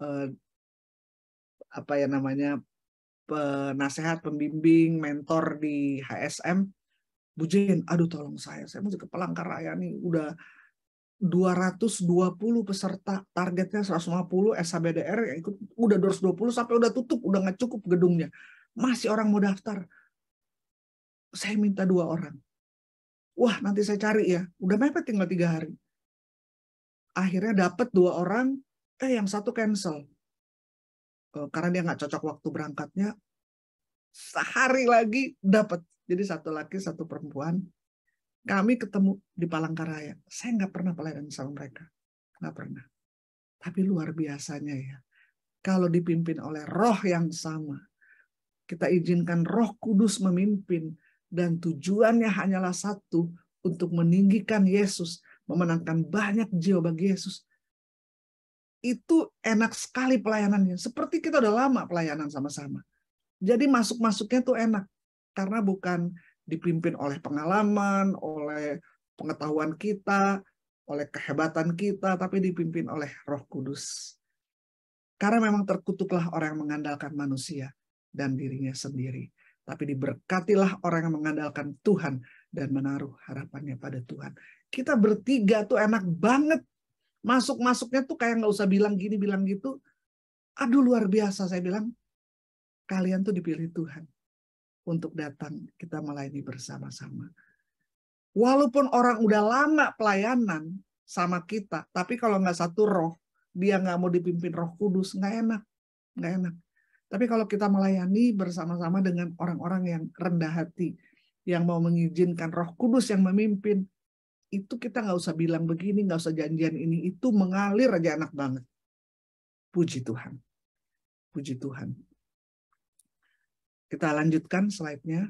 S2: eh, apa ya namanya, penasehat, pembimbing, mentor di HSM. Bu Jane, aduh tolong saya, saya mau ke Raya nih, udah 220 peserta, targetnya 150 SHBDR yang ikut, udah 220 sampai udah tutup, udah nggak cukup gedungnya. Masih orang mau daftar. Saya minta dua orang. Wah, nanti saya cari ya. Udah mepet tinggal tiga hari. Akhirnya dapat dua orang, eh yang satu cancel. Eh, karena dia nggak cocok waktu berangkatnya. Sehari lagi dapat jadi satu laki satu perempuan kami ketemu di Palangkaraya saya nggak pernah pelayanan sama mereka nggak pernah tapi luar biasanya ya kalau dipimpin oleh roh yang sama kita izinkan roh kudus memimpin dan tujuannya hanyalah satu untuk meninggikan Yesus memenangkan banyak jiwa bagi Yesus itu enak sekali pelayanannya seperti kita udah lama pelayanan sama-sama jadi masuk-masuknya tuh enak karena bukan dipimpin oleh pengalaman, oleh pengetahuan kita, oleh kehebatan kita, tapi dipimpin oleh Roh Kudus. Karena memang terkutuklah orang yang mengandalkan manusia dan dirinya sendiri, tapi diberkatilah orang yang mengandalkan Tuhan dan menaruh harapannya pada Tuhan. Kita bertiga tuh enak banget. Masuk-masuknya tuh kayak nggak usah bilang gini, bilang gitu. Aduh luar biasa, saya bilang. Kalian tuh dipilih Tuhan untuk datang kita melayani bersama-sama. Walaupun orang udah lama pelayanan sama kita, tapi kalau nggak satu roh, dia nggak mau dipimpin roh kudus, nggak enak. Nggak enak. Tapi kalau kita melayani bersama-sama dengan orang-orang yang rendah hati, yang mau mengizinkan roh kudus yang memimpin, itu kita nggak usah bilang begini, nggak usah janjian ini, itu mengalir aja enak banget. Puji Tuhan. Puji Tuhan. Kita lanjutkan slide-nya.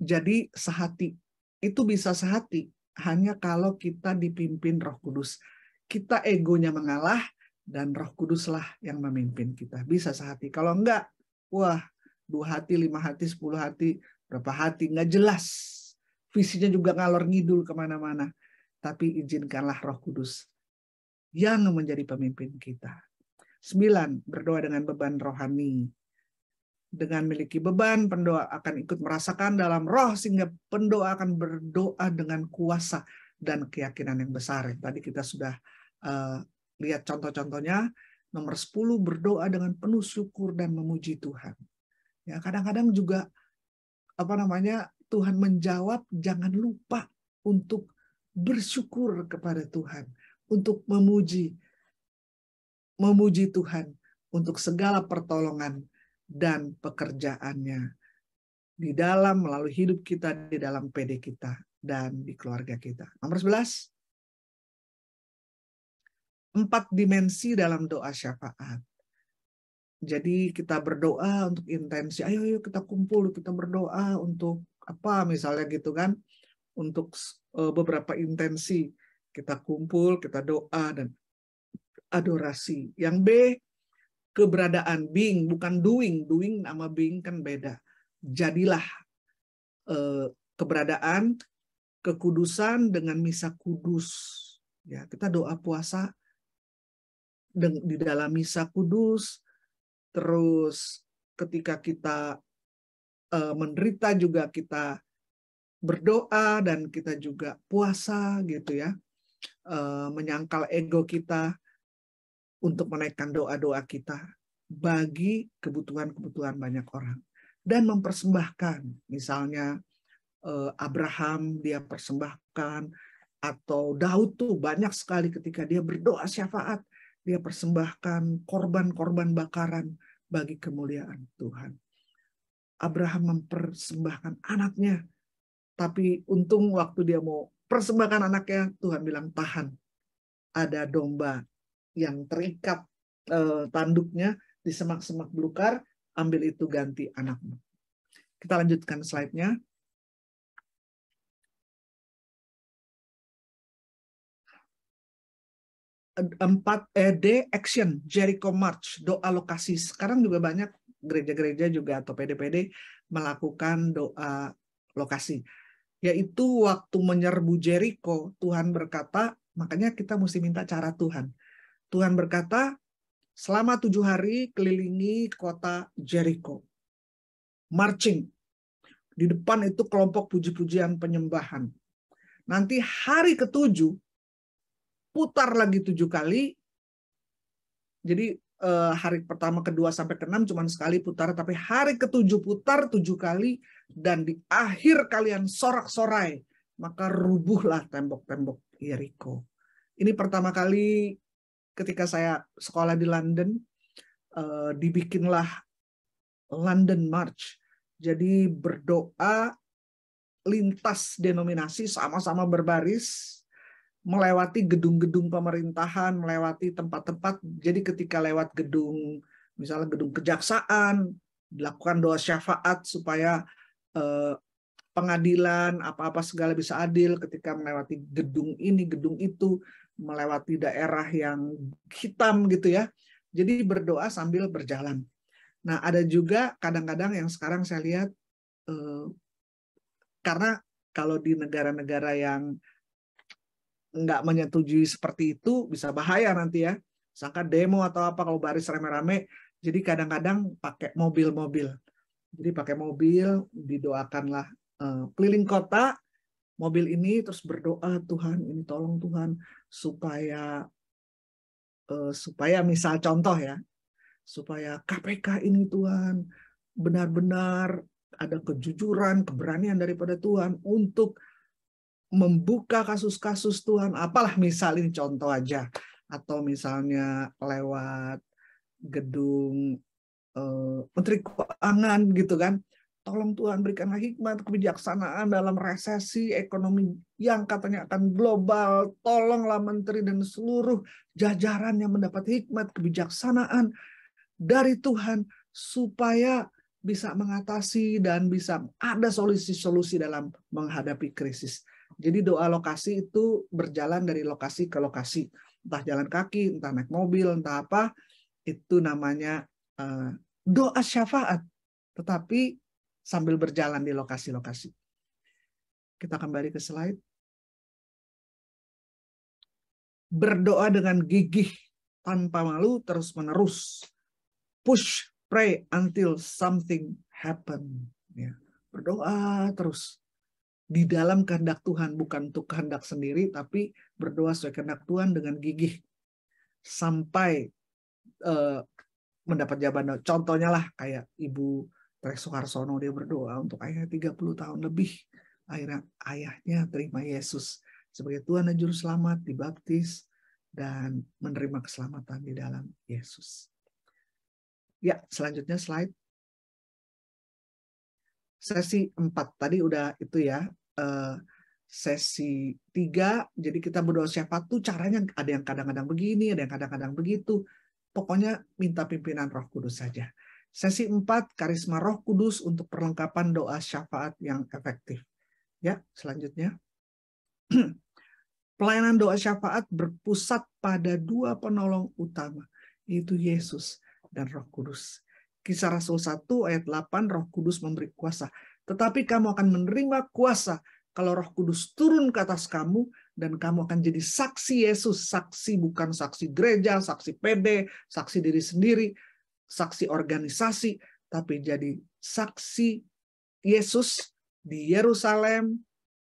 S2: Jadi sehati. Itu bisa sehati hanya kalau kita dipimpin roh kudus. Kita egonya mengalah dan roh kuduslah yang memimpin kita. Bisa sehati. Kalau enggak, wah dua hati, lima hati, sepuluh hati, berapa hati, nggak jelas. Visinya juga ngalor ngidul kemana-mana. Tapi izinkanlah roh kudus yang menjadi pemimpin kita. 9. Berdoa dengan beban rohani. Dengan memiliki beban, pendoa akan ikut merasakan dalam roh sehingga pendoa akan berdoa dengan kuasa dan keyakinan yang besar. Tadi kita sudah uh, lihat contoh-contohnya. Nomor sepuluh berdoa dengan penuh syukur dan memuji Tuhan. Ya, kadang-kadang juga apa namanya? Tuhan menjawab jangan lupa untuk bersyukur kepada Tuhan, untuk memuji, memuji Tuhan untuk segala pertolongan dan pekerjaannya di dalam melalui hidup kita di dalam PD kita dan di keluarga kita. Nomor 11. Empat dimensi dalam doa syafaat. Jadi kita berdoa untuk intensi, ayo ayo kita kumpul, kita berdoa untuk apa misalnya gitu kan, untuk eh, beberapa intensi kita kumpul, kita doa dan adorasi. Yang B, keberadaan being, bukan doing. Doing sama being kan beda. Jadilah eh, keberadaan kekudusan dengan misa kudus. Ya, kita doa puasa di dalam misa kudus, terus ketika kita eh, menderita juga kita berdoa dan kita juga puasa gitu ya, eh, menyangkal ego kita untuk menaikkan doa-doa kita bagi kebutuhan-kebutuhan banyak orang dan mempersembahkan misalnya eh, Abraham dia persembahkan atau Daud tuh banyak sekali ketika dia berdoa syafaat dia persembahkan korban-korban bakaran bagi kemuliaan Tuhan. Abraham mempersembahkan anaknya tapi untung waktu dia mau persembahkan anaknya Tuhan bilang tahan ada domba yang terikat eh, tanduknya di semak-semak belukar, ambil itu ganti anakmu. Kita lanjutkan slide-nya. empat ed eh, action Jericho March doa lokasi sekarang juga banyak gereja-gereja juga atau pd-pd melakukan doa lokasi yaitu waktu menyerbu Jericho Tuhan berkata makanya kita mesti minta cara Tuhan Tuhan berkata, selama tujuh hari kelilingi kota Jericho. Marching. Di depan itu kelompok puji-pujian penyembahan. Nanti hari ketujuh, putar lagi tujuh kali. Jadi eh, hari pertama, kedua, sampai keenam cuma sekali putar. Tapi hari ketujuh putar tujuh kali. Dan di akhir kalian sorak-sorai. Maka rubuhlah tembok-tembok Jericho. Ini pertama kali ketika saya sekolah di London uh, dibikinlah London March. Jadi berdoa lintas denominasi sama-sama berbaris melewati gedung-gedung pemerintahan, melewati tempat-tempat. Jadi ketika lewat gedung misalnya gedung kejaksaan dilakukan doa syafaat supaya eh, pengadilan apa-apa segala bisa adil ketika melewati gedung ini, gedung itu melewati daerah yang hitam gitu ya. Jadi berdoa sambil berjalan. Nah, ada juga kadang-kadang yang sekarang saya lihat eh, karena kalau di negara-negara yang nggak menyetujui seperti itu bisa bahaya nanti ya. Sangka demo atau apa kalau baris rame-rame. Jadi kadang-kadang pakai mobil-mobil. Jadi pakai mobil, didoakanlah eh, keliling kota mobil ini terus berdoa Tuhan ini tolong Tuhan supaya uh, supaya misal contoh ya supaya KPK ini Tuhan benar-benar ada kejujuran keberanian daripada Tuhan untuk membuka kasus-kasus Tuhan apalah misal ini contoh aja atau misalnya lewat gedung uh, menteri keuangan gitu kan Tolong Tuhan berikanlah hikmat, kebijaksanaan dalam resesi ekonomi yang katanya akan global. Tolonglah menteri dan seluruh jajaran yang mendapat hikmat, kebijaksanaan dari Tuhan supaya bisa mengatasi dan bisa ada solusi-solusi dalam menghadapi krisis. Jadi doa lokasi itu berjalan dari lokasi ke lokasi. Entah jalan kaki, entah naik mobil, entah apa. Itu namanya eh, doa syafaat. Tetapi sambil berjalan di lokasi-lokasi. Kita kembali ke slide. Berdoa dengan gigih tanpa malu terus-menerus. Push, pray until something happen. Ya. Berdoa terus di dalam kehendak Tuhan bukan untuk kehendak sendiri tapi berdoa sesuai kehendak Tuhan dengan gigih sampai uh, mendapat jawaban. Contohnya lah kayak Ibu Trek Soekarsono dia berdoa untuk tiga 30 tahun lebih. Akhirnya ayahnya terima Yesus sebagai Tuhan dan Juru Selamat, dibaptis, dan menerima keselamatan di dalam Yesus. Ya, selanjutnya slide. Sesi 4 tadi udah itu ya, eh, sesi 3, jadi kita berdoa siapa tuh caranya ada yang kadang-kadang begini, ada yang kadang-kadang begitu. Pokoknya minta pimpinan roh kudus saja. Sesi 4 karisma Roh Kudus untuk perlengkapan doa syafaat yang efektif. Ya, selanjutnya. Pelayanan doa syafaat berpusat pada dua penolong utama, yaitu Yesus dan Roh Kudus. Kisah Rasul 1 ayat 8 Roh Kudus memberi kuasa, tetapi kamu akan menerima kuasa kalau Roh Kudus turun ke atas kamu dan kamu akan jadi saksi Yesus, saksi bukan saksi gereja, saksi PD, saksi diri sendiri, saksi organisasi, tapi jadi saksi Yesus di Yerusalem,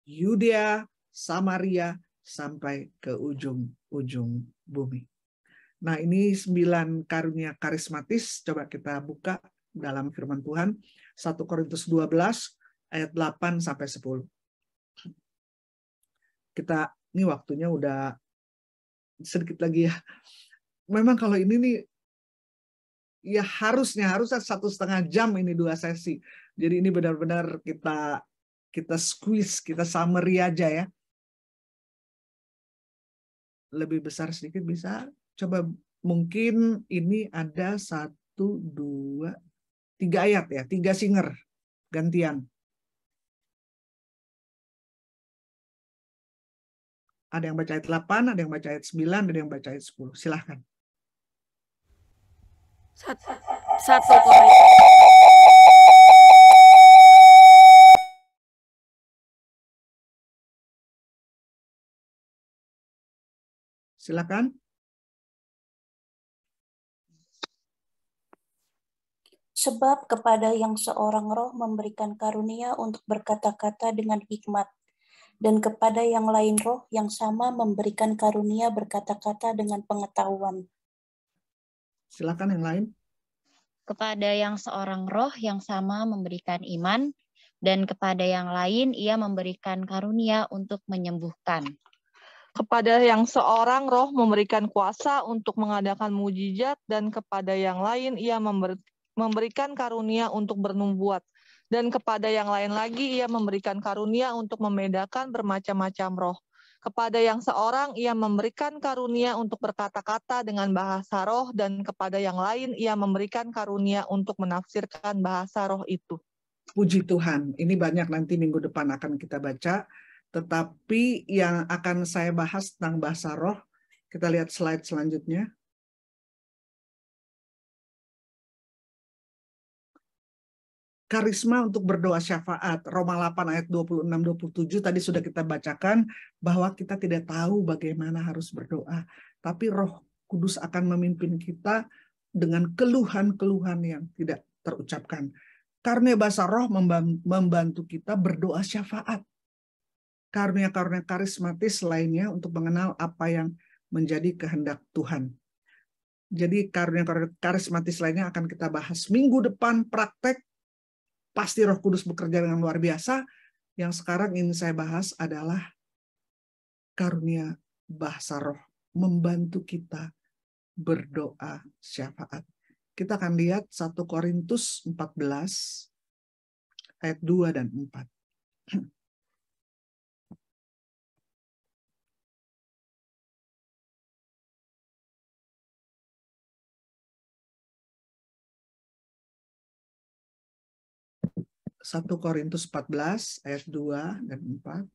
S2: Yudea, Samaria, sampai ke ujung-ujung bumi. Nah ini sembilan karunia karismatis, coba kita buka dalam firman Tuhan. 1 Korintus 12 ayat 8 sampai 10. Kita ini waktunya udah sedikit lagi ya. Memang kalau ini nih ya harusnya harusnya satu setengah jam ini dua sesi. Jadi ini benar-benar kita kita squeeze, kita summary aja ya. Lebih besar sedikit bisa. Coba mungkin ini ada satu, dua, tiga ayat ya, tiga singer gantian. Ada yang baca ayat 8, ada yang baca ayat 9, ada yang baca ayat 10. Silahkan satu, satu silakan
S3: Sebab kepada yang seorang roh memberikan karunia untuk berkata-kata dengan hikmat, dan kepada yang lain roh yang sama memberikan karunia
S2: berkata-kata dengan pengetahuan. Silakan yang lain.
S3: Kepada yang seorang roh yang sama memberikan iman, dan kepada yang lain ia memberikan karunia untuk menyembuhkan. Kepada yang seorang roh memberikan kuasa untuk mengadakan mujizat dan kepada yang lain ia memberikan karunia untuk bernubuat dan kepada yang lain lagi ia memberikan karunia untuk membedakan bermacam-macam roh kepada yang seorang ia memberikan karunia untuk berkata-kata dengan bahasa roh dan kepada yang lain ia memberikan karunia untuk menafsirkan bahasa roh itu.
S2: Puji Tuhan, ini banyak nanti minggu depan akan kita baca. Tetapi yang akan saya bahas tentang bahasa roh, kita lihat slide selanjutnya. karisma untuk berdoa syafaat. Roma 8 ayat 26 27 tadi sudah kita bacakan bahwa kita tidak tahu bagaimana harus berdoa, tapi Roh Kudus akan memimpin kita dengan keluhan-keluhan yang tidak terucapkan. Karunia bahasa roh membantu kita berdoa syafaat. Karunia-karunia karismatis lainnya untuk mengenal apa yang menjadi kehendak Tuhan. Jadi karunia-karunia karismatis lainnya akan kita bahas minggu depan praktek pasti Roh Kudus bekerja dengan luar biasa. Yang sekarang ingin saya bahas adalah karunia bahasa roh membantu kita berdoa syafaat. Kita akan lihat 1 Korintus 14 ayat 2 dan 4.
S1: 1 Korintus 14 ayat 2 dan 4.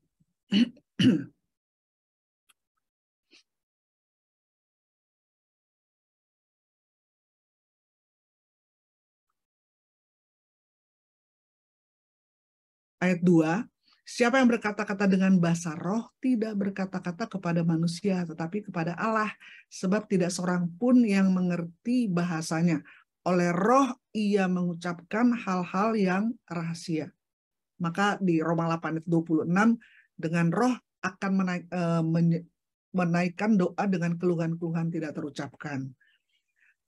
S1: ayat 2,
S2: siapa yang berkata-kata dengan bahasa roh tidak berkata-kata kepada manusia tetapi kepada Allah sebab tidak seorang pun yang mengerti bahasanya oleh roh ia mengucapkan hal-hal yang rahasia. Maka di Roma 8 ayat 26 dengan roh akan menaik, e, menaikkan doa dengan keluhan-keluhan tidak terucapkan.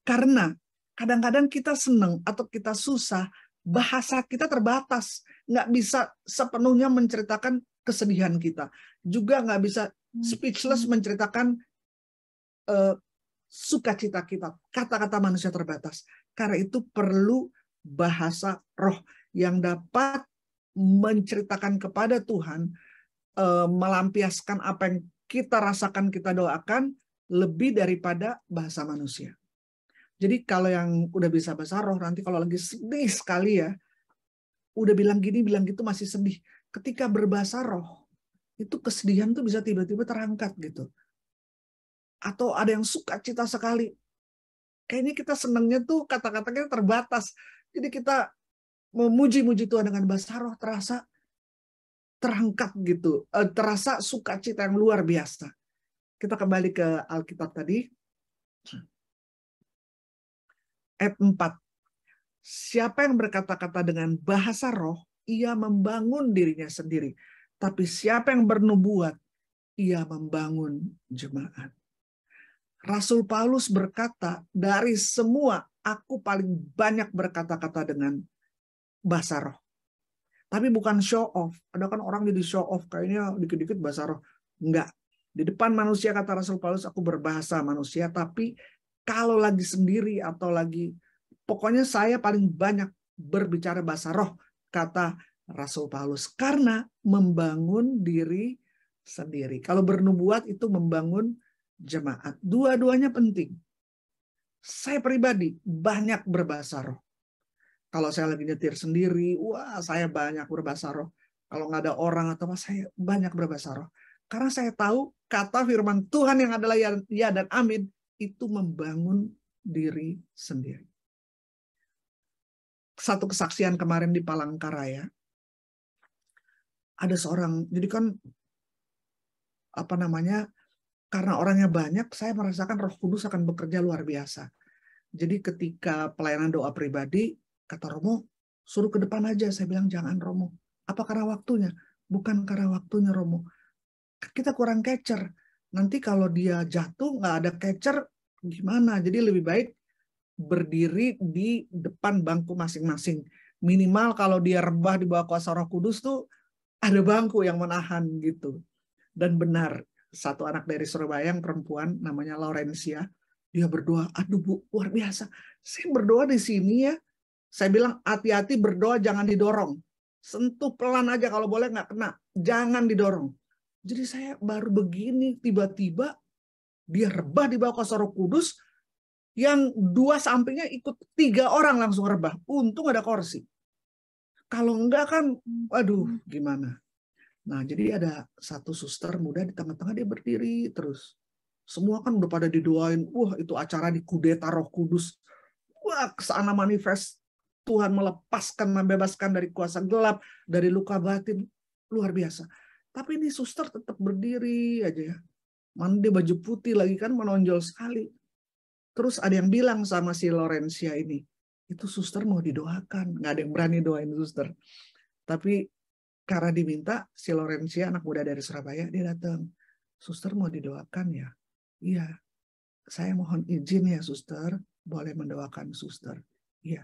S2: Karena kadang-kadang kita senang atau kita susah, bahasa kita terbatas, nggak bisa sepenuhnya menceritakan kesedihan kita, juga nggak bisa speechless menceritakan e, sukacita kita. Kata-kata manusia terbatas. Karena itu perlu bahasa roh yang dapat menceritakan kepada Tuhan, eh, melampiaskan apa yang kita rasakan, kita doakan, lebih daripada bahasa manusia. Jadi kalau yang udah bisa bahasa roh, nanti kalau lagi sedih sekali ya, udah bilang gini, bilang gitu masih sedih. Ketika berbahasa roh, itu kesedihan tuh bisa tiba-tiba terangkat gitu atau ada yang suka cita sekali. Kayaknya kita senangnya tuh kata-kata kita terbatas. Jadi kita memuji-muji Tuhan dengan bahasa roh terasa terangkat gitu, eh, terasa suka cita yang luar biasa. Kita kembali ke Alkitab tadi. Ayat 4. Siapa yang berkata-kata dengan bahasa roh, ia membangun dirinya sendiri. Tapi siapa yang bernubuat, ia membangun jemaat. Rasul Paulus berkata, dari semua aku paling banyak berkata-kata dengan bahasa roh. Tapi bukan show off. Ada kan orang jadi show off, kayaknya dikit-dikit bahasa roh. Enggak. Di depan manusia, kata Rasul Paulus, aku berbahasa manusia. Tapi kalau lagi sendiri atau lagi... Pokoknya saya paling banyak berbicara bahasa roh, kata Rasul Paulus. Karena membangun diri sendiri. Kalau bernubuat itu membangun jemaat. Dua-duanya penting. Saya pribadi banyak berbahasa roh. Kalau saya lagi nyetir sendiri, wah saya banyak berbahasa roh. Kalau nggak ada orang atau apa, saya banyak berbahasa roh. Karena saya tahu kata firman Tuhan yang adalah ya, ya dan amin, itu membangun diri sendiri. Satu kesaksian kemarin di Palangkaraya, ada seorang, jadi kan apa namanya karena orangnya banyak, saya merasakan Roh Kudus akan bekerja luar biasa. Jadi ketika pelayanan doa pribadi, kata Romo, suruh ke depan aja. Saya bilang jangan Romo. Apa karena waktunya? Bukan karena waktunya Romo. Kan kita kurang catcher. Nanti kalau dia jatuh nggak ada catcher, gimana? Jadi lebih baik berdiri di depan bangku masing-masing. Minimal kalau dia rebah di bawah kuasa Roh Kudus tuh ada bangku yang menahan gitu. Dan benar, satu anak dari Surabaya yang perempuan namanya Laurencia dia berdoa aduh bu luar biasa saya berdoa di sini ya saya bilang hati-hati berdoa jangan didorong sentuh pelan aja kalau boleh nggak kena jangan didorong jadi saya baru begini tiba-tiba dia rebah di bawah Sorok Kudus yang dua sampingnya ikut tiga orang langsung rebah. Untung ada kursi. Kalau enggak kan, aduh hmm. gimana. Nah, jadi ada satu suster muda di tengah-tengah dia berdiri terus. Semua kan udah pada didoain, wah itu acara di kudeta roh kudus. Wah, kesana manifest. Tuhan melepaskan, membebaskan dari kuasa gelap, dari luka batin. Luar biasa. Tapi ini suster tetap berdiri aja ya. Mana dia baju putih lagi kan menonjol sekali. Terus ada yang bilang sama si Lorencia ini, itu suster mau didoakan. Nggak ada yang berani doain suster. Tapi karena diminta si Lorenzia anak muda dari Surabaya dia datang suster mau didoakan ya iya saya mohon izin ya suster boleh mendoakan suster iya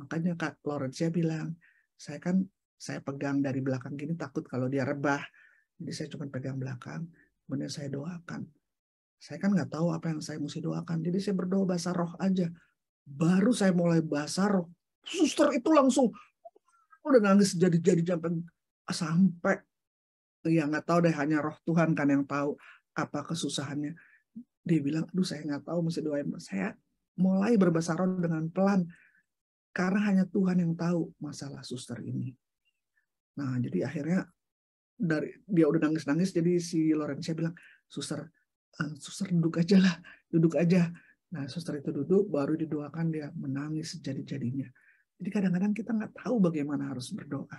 S2: makanya Kak Lorenzia bilang saya kan saya pegang dari belakang gini takut kalau dia rebah jadi saya cuma pegang belakang kemudian saya doakan saya kan nggak tahu apa yang saya mesti doakan jadi saya berdoa bahasa roh aja baru saya mulai bahasa roh suster itu langsung udah nangis jadi-jadi sampai ah, sampai ya nggak tahu deh hanya roh Tuhan kan yang tahu apa kesusahannya dia bilang aduh saya nggak tahu mesti doain saya mulai berbahasa dengan pelan karena hanya Tuhan yang tahu masalah suster ini nah jadi akhirnya dari dia udah nangis-nangis jadi si Lorenzo bilang suster eh, suster duduk aja lah duduk aja nah suster itu duduk baru didoakan dia menangis jadi jadinya jadi kadang-kadang kita nggak tahu bagaimana harus berdoa.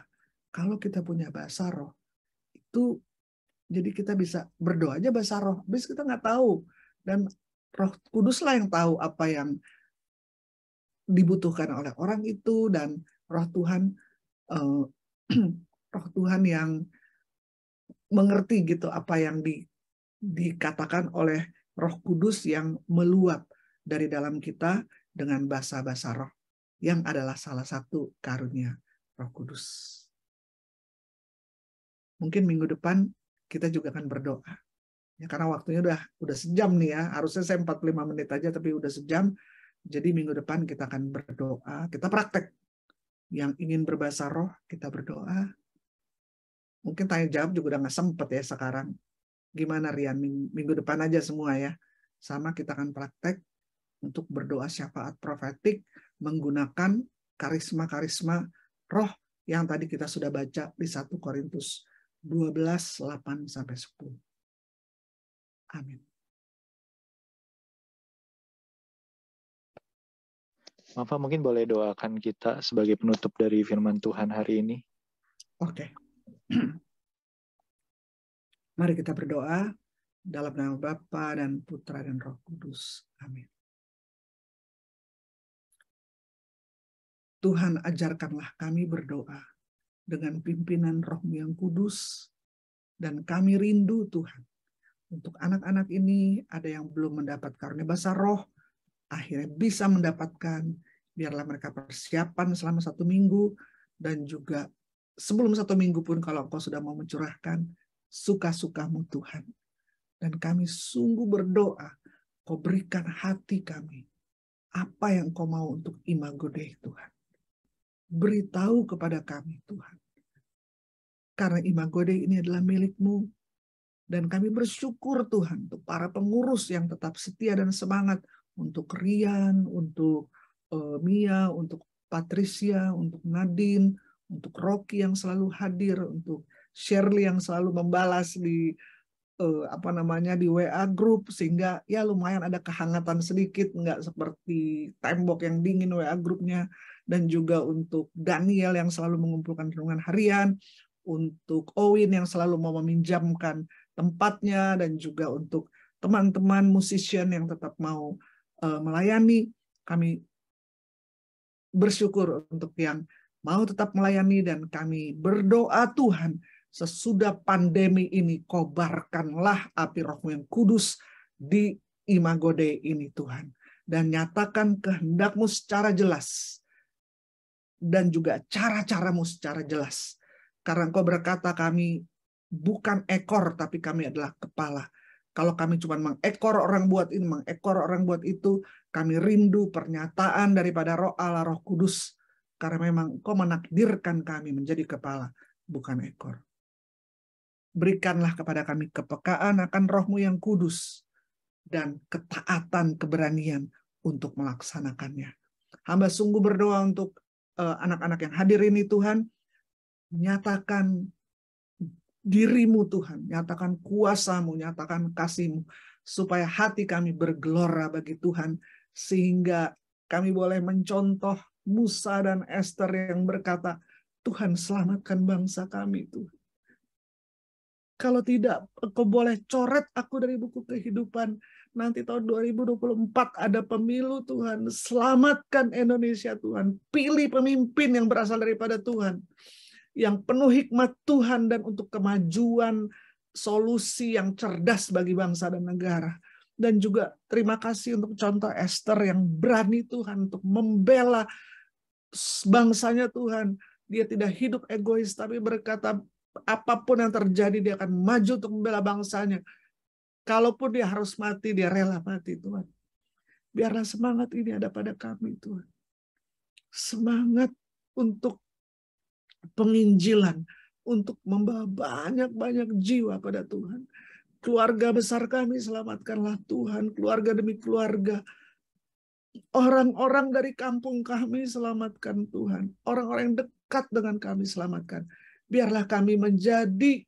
S2: Kalau kita punya bahasa roh, itu jadi kita bisa berdoa aja bahasa roh. Bis kita nggak tahu dan Roh Kuduslah yang tahu apa yang dibutuhkan oleh orang itu dan Roh Tuhan eh, Roh Tuhan yang mengerti gitu apa yang di, dikatakan oleh Roh Kudus yang meluap dari dalam kita dengan bahasa-bahasa roh yang adalah salah satu karunia Roh Kudus. Mungkin minggu depan kita juga akan berdoa. Ya, karena waktunya udah udah sejam nih ya. Harusnya saya 45 menit aja tapi udah sejam. Jadi minggu depan kita akan berdoa, kita praktek. Yang ingin berbahasa roh, kita berdoa. Mungkin tanya jawab juga udah nggak sempet ya sekarang. Gimana Rian, minggu depan aja semua ya. Sama kita akan praktek untuk berdoa syafaat profetik menggunakan karisma-karisma roh yang tadi kita sudah baca di 1 Korintus 12, 8 sampai 10. Amin.
S1: Mafa mungkin boleh
S3: doakan kita sebagai penutup dari firman Tuhan hari ini.
S2: Oke. Okay. Mari kita berdoa dalam nama Bapa dan
S1: Putra dan Roh Kudus. Amin.
S2: Tuhan ajarkanlah kami berdoa dengan pimpinan Roh yang kudus, dan kami rindu Tuhan. Untuk anak-anak ini ada yang belum mendapat karunia bahasa roh, akhirnya bisa mendapatkan, biarlah mereka persiapan selama satu minggu, dan juga sebelum satu minggu pun kalau engkau sudah mau mencurahkan, suka-sukamu Tuhan. Dan kami sungguh berdoa, kau berikan hati kami, apa yang kau mau untuk imago Dei Tuhan beritahu kepada kami Tuhan. Karena Imago Dei ini adalah milikmu. Dan kami bersyukur Tuhan untuk para pengurus yang tetap setia dan semangat untuk Rian, untuk eh, Mia, untuk Patricia, untuk Nadine, untuk Rocky yang selalu hadir, untuk Shirley yang selalu membalas di eh, apa namanya di WA group sehingga ya lumayan ada kehangatan sedikit nggak seperti tembok yang dingin WA grupnya dan juga untuk Daniel yang selalu mengumpulkan renungan harian, untuk Owen yang selalu mau meminjamkan tempatnya dan juga untuk teman-teman musician yang tetap mau uh, melayani. Kami bersyukur untuk yang mau tetap melayani dan kami berdoa Tuhan sesudah pandemi ini kobarkanlah api roh yang kudus di Imago Dei ini Tuhan. Dan nyatakan kehendakmu secara jelas dan juga cara-caramu secara jelas. Karena engkau berkata kami bukan ekor, tapi kami adalah kepala. Kalau kami cuma mengekor orang buat ini, mengekor orang buat itu, kami rindu pernyataan daripada roh Allah, roh kudus. Karena memang engkau menakdirkan kami menjadi kepala, bukan ekor. Berikanlah kepada kami kepekaan akan rohmu yang kudus dan ketaatan keberanian untuk melaksanakannya. Hamba sungguh berdoa untuk Eh, anak-anak yang hadir ini Tuhan, nyatakan dirimu Tuhan, nyatakan kuasamu, nyatakan kasihmu, supaya hati kami bergelora bagi Tuhan, sehingga kami boleh mencontoh Musa dan Esther yang berkata, Tuhan selamatkan bangsa kami Tuhan. Kalau tidak, engkau boleh coret aku dari buku kehidupan, nanti tahun 2024 ada pemilu Tuhan. Selamatkan Indonesia Tuhan. Pilih pemimpin yang berasal daripada Tuhan. Yang penuh hikmat Tuhan dan untuk kemajuan solusi yang cerdas bagi bangsa dan negara. Dan juga terima kasih untuk contoh Esther yang berani Tuhan untuk membela bangsanya Tuhan. Dia tidak hidup egois tapi berkata apapun yang terjadi dia akan maju untuk membela bangsanya Kalaupun dia harus mati, dia rela mati, Tuhan. Biarlah semangat ini ada pada kami, Tuhan. Semangat untuk penginjilan, untuk membawa banyak-banyak jiwa pada Tuhan. Keluarga besar kami selamatkanlah Tuhan, keluarga demi keluarga. Orang-orang dari kampung kami selamatkan Tuhan. Orang-orang yang dekat dengan kami selamatkan. Biarlah kami menjadi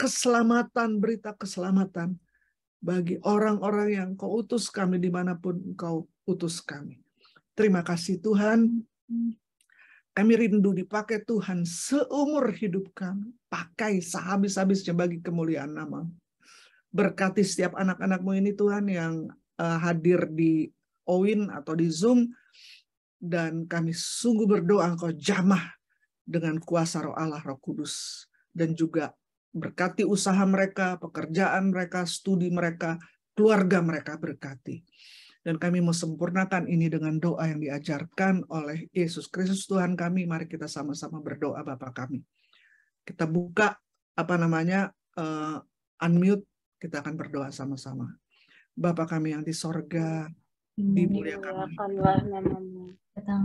S2: keselamatan, berita keselamatan bagi orang-orang yang kau utus kami dimanapun engkau utus kami. Terima kasih Tuhan. Kami rindu dipakai Tuhan seumur hidup kami. Pakai sehabis-habisnya bagi kemuliaan nama. Berkati setiap anak-anakmu ini Tuhan yang eh, hadir di Owin atau di Zoom. Dan kami sungguh berdoa engkau jamah dengan kuasa roh Allah, roh kudus. Dan juga Berkati usaha mereka, pekerjaan mereka, studi mereka, keluarga mereka berkati. Dan kami mau sempurnakan ini dengan doa yang diajarkan oleh Yesus Kristus Tuhan kami. Mari kita sama-sama berdoa Bapa kami. Kita buka apa namanya uh, unmute, kita akan berdoa sama-sama. Bapa kami yang di sorga, dimuliakanlah
S1: namamu,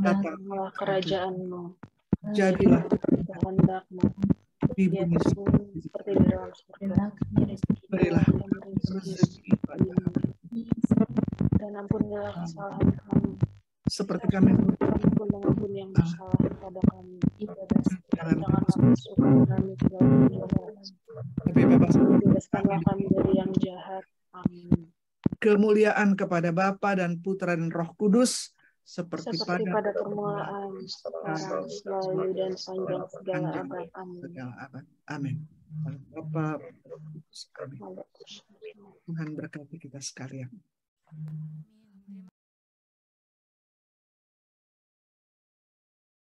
S1: datanglah kerajaanmu, jadilah kehendakmu Ya, seperti kami iya. dan ampunilah kesalahan kami seperti ampun yang bersalah kepada kami jangan kami kami dari yang jahat amin
S2: kemuliaan kepada Bapa dan Putra dan Roh Kudus seperti, seperti pada, pada permulaan, sekarang, selalu, dan sepanjang segala abad. Amin. Segala abad. Amin. Bapa,
S1: Tuhan berkati kita sekalian. Amin.